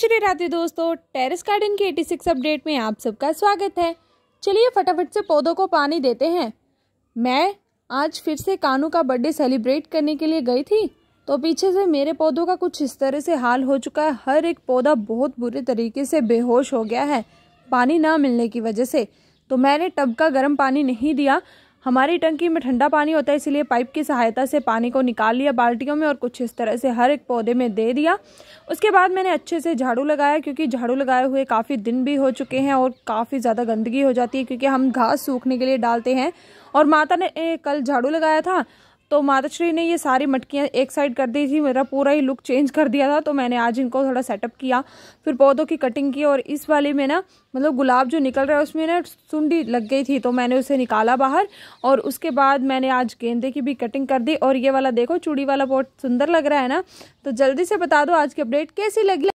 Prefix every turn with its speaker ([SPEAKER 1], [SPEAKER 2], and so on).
[SPEAKER 1] श्री राधे दोस्तों terrace garden के 86 update में आप सबका स्वागत है चलिए फटाफट से पौधों को पानी देते हैं मैं आज फिर से कानू का बर्थडे सेलिब्रेट करने के लिए गई थी तो पीछे से मेरे पौधों का कुछ इस तरह से हाल हो चुका है हर एक पौधा बहुत बुरे तरीके से बेहोश हो गया है पानी ना मिलने की वजह से तो मैंने टब का गर्म पानी नहीं दिया हमारी टंकी में ठंडा पानी होता है इसलिए पाइप की सहायता से पानी को निकाल लिया बाल्टियों में और कुछ इस तरह से हर एक पौधे में दे दिया उसके बाद मैंने अच्छे से झाड़ू लगाया क्योंकि झाड़ू लगाए हुए काफ़ी दिन भी हो चुके हैं और काफ़ी ज़्यादा गंदगी हो जाती है क्योंकि हम घास सूखने के लिए डालते हैं और माता ने कल झाड़ू लगाया था तो माताश्री ने ये सारी मटकियाँ एक साइड कर दी थी मेरा पूरा ही लुक चेंज कर दिया था तो मैंने आज इनको थोड़ा सेटअप किया फिर पौधों की कटिंग की और इस वाले में ना मतलब गुलाब जो निकल रहा है उसमें ना सुंडी लग गई थी तो मैंने उसे निकाला बाहर और उसके बाद मैंने आज गेंदे की भी कटिंग कर दी और ये वाला देखो चूड़ी वाला बहुत सुंदर लग रहा है ना तो जल्दी से बता दो आज की अपडेट कैसी लगी